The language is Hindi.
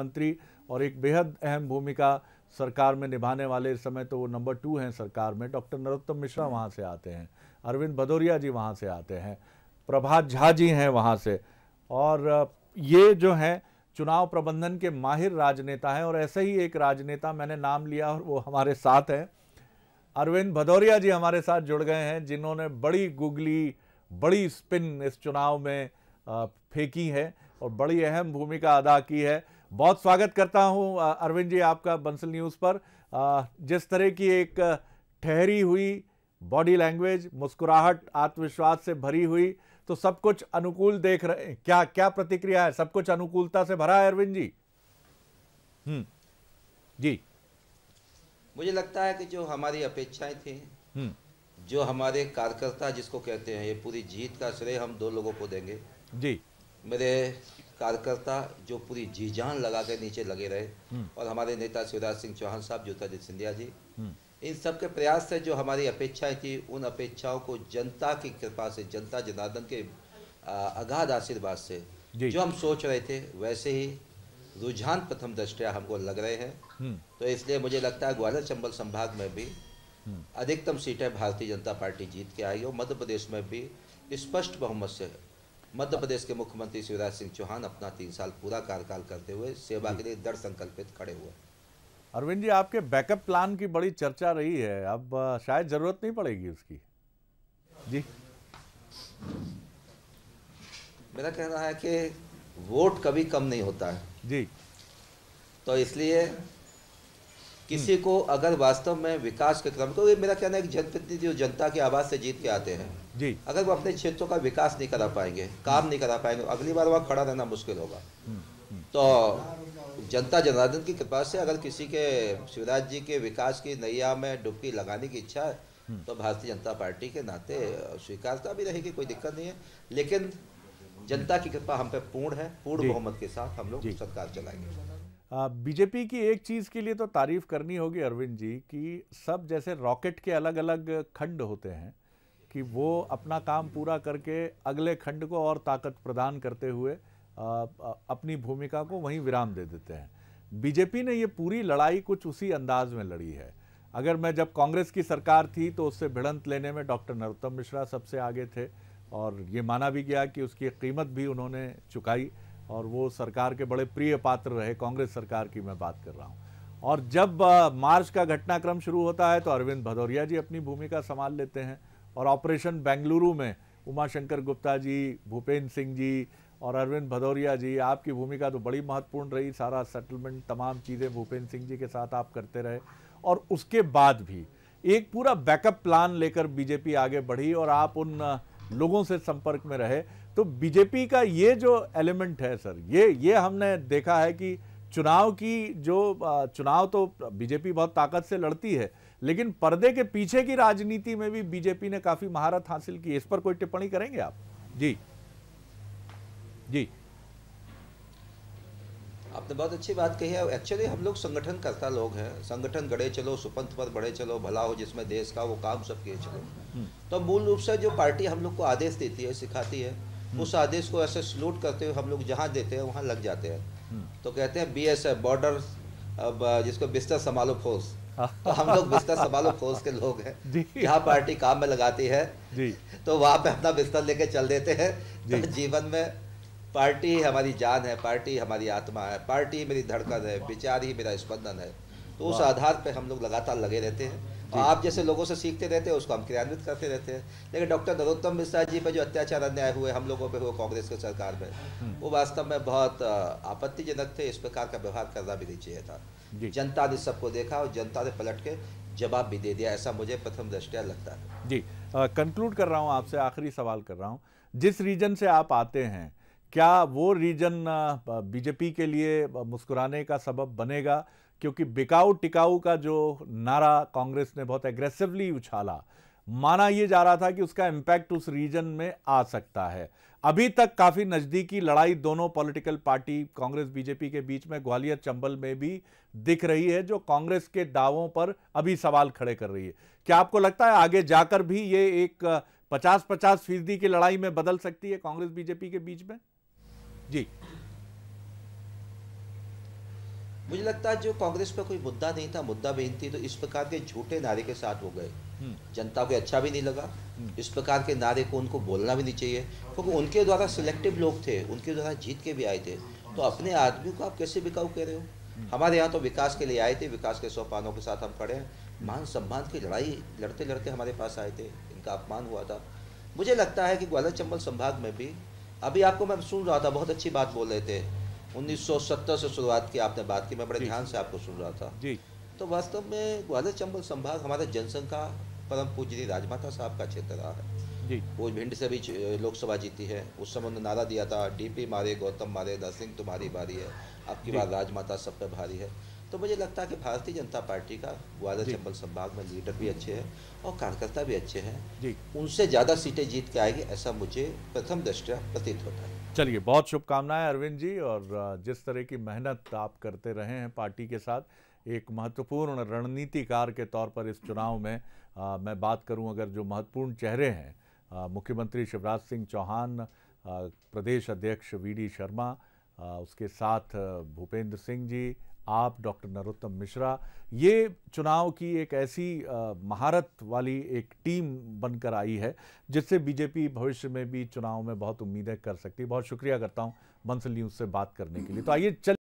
मंत्री और एक बेहद अहम भूमिका सरकार में निभाने वाले इस समय तो वो नंबर टू हैं सरकार में डॉक्टर नरोत्तम मिश्रा वहाँ से आते हैं अरविंद भदौरिया जी वहाँ से आते हैं प्रभात झा जी हैं वहाँ से और ये जो हैं चुनाव प्रबंधन के माहिर राजनेता हैं और ऐसे ही एक राजनेता मैंने नाम लिया और वो हमारे साथ हैं अरविंद भदौरिया जी हमारे साथ जुड़ गए हैं जिन्होंने बड़ी गुगली बड़ी स्पिन इस चुनाव में फेंकी है और बड़ी अहम भूमिका अदा की है बहुत स्वागत करता हूं अरविंद जी आपका बंसल न्यूज़ पर जिस तरह की एक ठहरी हुई बॉडी लैंग्वेज मुस्कुराहट आत्मविश्वास से भरी हुई तो सब कुछ अनुकूल देख रहे हैं क्या क्या प्रतिक्रिया है सब कुछ अनुकूलता से भरा है अरविंद जी हम्म जी मुझे लगता है कि जो हमारी अपेक्षाएं थी हम्म। जो हमारे कार्यकर्ता जिसको कहते हैं ये पूरी जीत का श्रेय हम दो लोगों को देंगे जी मेरे कार्यकर्ता जो पूरी जी जान लगा के नीचे लगे रहे हम्म। और हमारे नेता शिवराज सिंह चौहान साहब ज्योतिरादित्य सिंधिया जी हम्म। इन सब के प्रयास से जो हमारी अपेक्षाएं थी उन अपेक्षाओं को जनता की कृपा से जनता जनार्दन के अगाध आशीर्वाद से जो हम सोच रहे थे वैसे ही रुझान प्रथम दृष्टिया हमको लग रहे हैं हम्म। तो इसलिए मुझे लगता है ग्वालियर चंबल संभाग में भी अधिकतम सीटें भारतीय जनता पार्टी जीत के आई और मध्य प्रदेश में भी स्पष्ट बहुमत से मध्य प्रदेश के मुख्यमंत्री शिवराज सिंह चौहान अपना तीन साल पूरा कार्यकाल करते हुए सेवा के लिए दृढ़ संकल्पित खड़े हुए अरविंद जी आपके बैकअप प्लान की बड़ी चर्चा रही है अब शायद जरूरत नहीं पड़ेगी उसकी जी मेरा कहना है कि वोट कभी कम नहीं होता है जी तो इसलिए किसी को अगर वास्तव में विकास के क्रम को तो ये मेरा कहना है कि जनप्रतिनिधि जो जनता की आवाज़ से जीत के आते हैं जी अगर वो अपने क्षेत्रों का विकास नहीं करा पाएंगे काम नहीं करा पाएंगे अगली बार वहाँ खड़ा रहना मुश्किल होगा हम्म, हम्म। तो जनता जनार्दन की कृपा से अगर किसी के शिवराज जी के विकास की नैया में डुबकी लगाने की इच्छा है हम्म। तो भारतीय जनता पार्टी के नाते स्वीकारता तो भी रहेगी कोई दिक्कत नहीं है लेकिन जनता की कृपा हम पे पूर्ण है पूर्ण बहुमत के साथ हम लोग सरकार चलाएंगे बीजेपी की एक चीज़ के लिए तो तारीफ करनी होगी अरविंद जी कि सब जैसे रॉकेट के अलग अलग खंड होते हैं कि वो अपना काम पूरा करके अगले खंड को और ताकत प्रदान करते हुए अपनी भूमिका को वहीं विराम दे देते हैं बीजेपी ने ये पूरी लड़ाई कुछ उसी अंदाज में लड़ी है अगर मैं जब कांग्रेस की सरकार थी तो उससे भिड़ंत लेने में डॉक्टर नरोत्तम मिश्रा सबसे आगे थे और ये माना भी गया कि उसकी कीमत भी उन्होंने चुकाई और वो सरकार के बड़े प्रिय पात्र रहे कांग्रेस सरकार की मैं बात कर रहा हूँ और जब मार्च का घटनाक्रम शुरू होता है तो अरविंद भदौरिया जी अपनी भूमिका संभाल लेते हैं और ऑपरेशन बेंगलुरु में उमाशंकर गुप्ता जी भूपेंद्र सिंह जी और अरविंद भदौरिया जी आपकी भूमिका तो बड़ी महत्वपूर्ण रही सारा सेटलमेंट तमाम चीज़ें भूपेंद्र सिंह जी के साथ आप करते रहे और उसके बाद भी एक पूरा बैकअप प्लान लेकर बीजेपी आगे बढ़ी और आप उन लोगों से संपर्क में रहे तो बीजेपी का ये जो एलिमेंट है सर ये ये हमने देखा है कि चुनाव की जो चुनाव तो बीजेपी बहुत ताकत से लड़ती है लेकिन पर्दे के पीछे की राजनीति में भी बीजेपी ने काफी महारत हासिल की इस पर कोई टिप्पणी करेंगे आप जी जी आपने बहुत अच्छी बात कही है एक्चुअली हम लोग संगठन करता लोग हैं संगठन गड़े चलो सुपंथ पर बढ़े चलो भला हो जिसमें देश का वो काम सब किए चलो हम्म। तो मूल रूप से जो पार्टी हम लोग को आदेश देती है सिखाती है हम्म। उस आदेश को ऐसे सल्यूट करते हुए हम लोग जहाँ देते हैं वहाँ लग जाते हैं हम्म। तो कहते हैं बी एस एफ बॉर्डर जिसको बिस्तर संभालो फोर्स हाँ। तो हम लोग बिस्तर संभालो फोर्स के लोग हैं जहाँ पार्टी काम में लगाती है तो वहाँ पे अपना बिस्तर लेके चल देते हैं तो जीवन में पार्टी हमारी जान है पार्टी हमारी आत्मा है पार्टी मेरी धड़कन है विचार ही मेरा स्पंदन है तो उस आधार पे हम लोग लगातार लगे रहते हैं और आप जैसे लोगों से सीखते रहते हैं उसको हम क्रियान्वित करते रहते हैं लेकिन डॉक्टर नरोत्तम मिश्रा जी पर जो अत्याचार अन्याय हुए हम लोगों पर हुए कांग्रेस के सरकार में हम्म। वो वास्तव में बहुत आपत्तिजनक थे इस प्रकार का व्यवहार करना भी नहीं चाहिए था जनता ने सबको देखा और जनता ने पलट के जवाब भी दे दिया ऐसा मुझे प्रथम दृष्टिया लगता है जी कंक्लूड कर रहा हूँ आपसे आखिरी सवाल कर रहा हूँ जिस रीजन से आप आते हैं क्या वो रीजन बीजेपी के लिए मुस्कुराने का सबब बनेगा क्योंकि बिकाऊ टिकाऊ का जो नारा कांग्रेस ने बहुत एग्रेसिवली उछाला माना यह जा रहा था कि उसका इंपैक्ट उस रीजन में आ सकता है अभी तक काफ़ी नज़दीकी लड़ाई दोनों पॉलिटिकल पार्टी कांग्रेस बीजेपी के बीच में ग्वालियर चंबल में भी दिख रही है जो कांग्रेस के दावों पर अभी सवाल खड़े कर रही है क्या आपको लगता है आगे जाकर भी ये एक पचास पचास फीसदी की लड़ाई में बदल सकती है कांग्रेस बीजेपी के बीच में जी मुझे लगता है जो कांग्रेस पर कोई मुद्दा नहीं था मुद्दा भी थी तो इस प्रकार के झूठे नारे के साथ हो गए हम्म। जनता को अच्छा भी नहीं लगा हम्म। इस प्रकार के नारे को उनको बोलना भी नहीं चाहिए क्योंकि उनके द्वारा सिलेक्टिव लोग थे उनके द्वारा जीत के भी आए थे तो अपने आदमी को आप कैसे बिकाऊ कह रहे हो हम्म। हमारे यहाँ तो विकास के लिए आए थे विकास के सोपानों के साथ हम खड़े हैं मान सम्मान की लड़ाई लड़ते लड़ते हमारे पास आए थे इनका अपमान हुआ था मुझे लगता है कि ग्वालियर चंबल संभाग में भी अभी आपको मैं सुन रहा था बहुत अच्छी बात बोल रहे थे 1970 से शुरुआत की आपने बात की मैं बड़े ध्यान से आपको सुन रहा था जी तो वास्तव में ग्वालियर चंबल संभाग हमारे जनसंघ का परम पूजनी राजमाता साहब का क्षेत्र रहा है जी वो भिंड से भी लोकसभा जीती है उस समय उन्होंने नारा दिया था डीपी मारे गौतम मारे सिंह तुम्हारी भारी है आपकी बात राजमाता सब पे भारी है तो मुझे लगता है कि भारतीय जनता पार्टी का ग्वालियर चंबल संभाग में लीडर भी अच्छे हैं और कार्यकर्ता भी अच्छे हैं उनसे ज़्यादा सीटें जीत के आएगी ऐसा मुझे प्रथम दृष्टया प्रतीत होता है चलिए बहुत शुभकामनाएं अरविंद जी और जिस तरह की मेहनत आप करते रहे हैं पार्टी के साथ एक महत्वपूर्ण रणनीतिकार के तौर पर इस चुनाव में आ, मैं बात करूं अगर जो महत्वपूर्ण चेहरे हैं मुख्यमंत्री शिवराज सिंह चौहान आ, प्रदेश अध्यक्ष वी डी शर्मा आ, उसके साथ भूपेंद्र सिंह जी आप डॉक्टर नरोत्तम मिश्रा ये चुनाव की एक ऐसी महारत वाली एक टीम बनकर आई है जिससे बीजेपी भविष्य में भी चुनाव में बहुत उम्मीदें कर सकती है बहुत शुक्रिया करता हूँ बंसल न्यूज़ से बात करने के लिए तो आइए चल